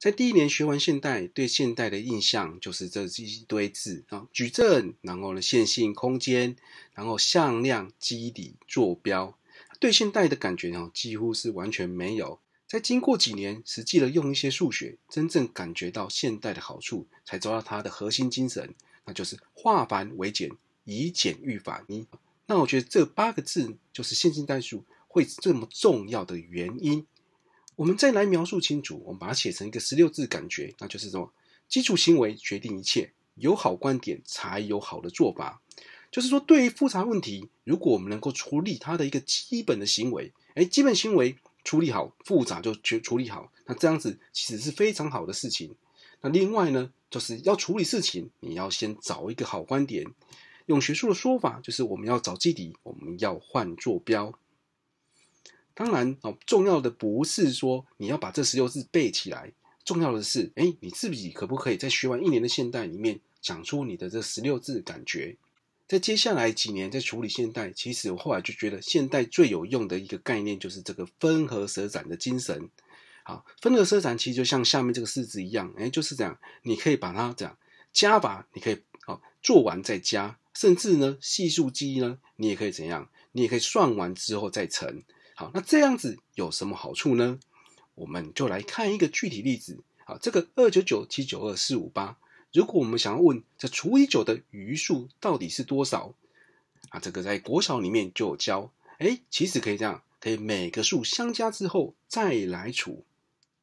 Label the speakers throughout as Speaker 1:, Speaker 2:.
Speaker 1: 在第一年学完线代，对线代的印象就是这一堆字啊，矩阵，然后呢，线性空间，然后向量、基底、坐标，对线代的感觉呢，几乎是完全没有。在经过几年实际的用一些数学，真正感觉到线代的好处，才抓到它的核心精神，那就是化繁为简，以简驭繁。那我觉得这八个字就是线性代数会这么重要的原因。我们再来描述清楚，我们把它写成一个十六字感觉，那就是什么？基础行为决定一切，有好观点才有好的做法。就是说，对于复杂问题，如果我们能够处理它的一个基本的行为，哎，基本行为处理好，复杂就去处理好。那这样子其实是非常好的事情。那另外呢，就是要处理事情，你要先找一个好观点。用学术的说法，就是我们要找基底，我们要换坐标。当然哦，重要的不是说你要把这十六字背起来，重要的是，哎，你自己可不可以在学完一年的现代里面讲出你的这十六字感觉？在接下来几年在处理现代，其实我后来就觉得，现代最有用的一个概念就是这个分合舍展的精神。好，分合舍展其实就像下面这个式子一样，哎，就是这样，你可以把它这样加法，你可以哦做完再加，甚至呢，系数积呢，你也可以怎样，你也可以算完之后再乘。好，那这样子有什么好处呢？我们就来看一个具体例子。好，这个二九九七九二四五八，如果我们想要问这除以九的余数到底是多少？啊，这个在国小里面就有教。哎，其实可以这样，可以每个数相加之后再来除。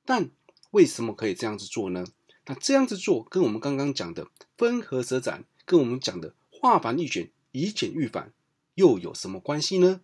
Speaker 1: 但为什么可以这样子做呢？那这样子做跟我们刚刚讲的分合则展，跟我们讲的化繁易简以简御繁，又有什么关系呢？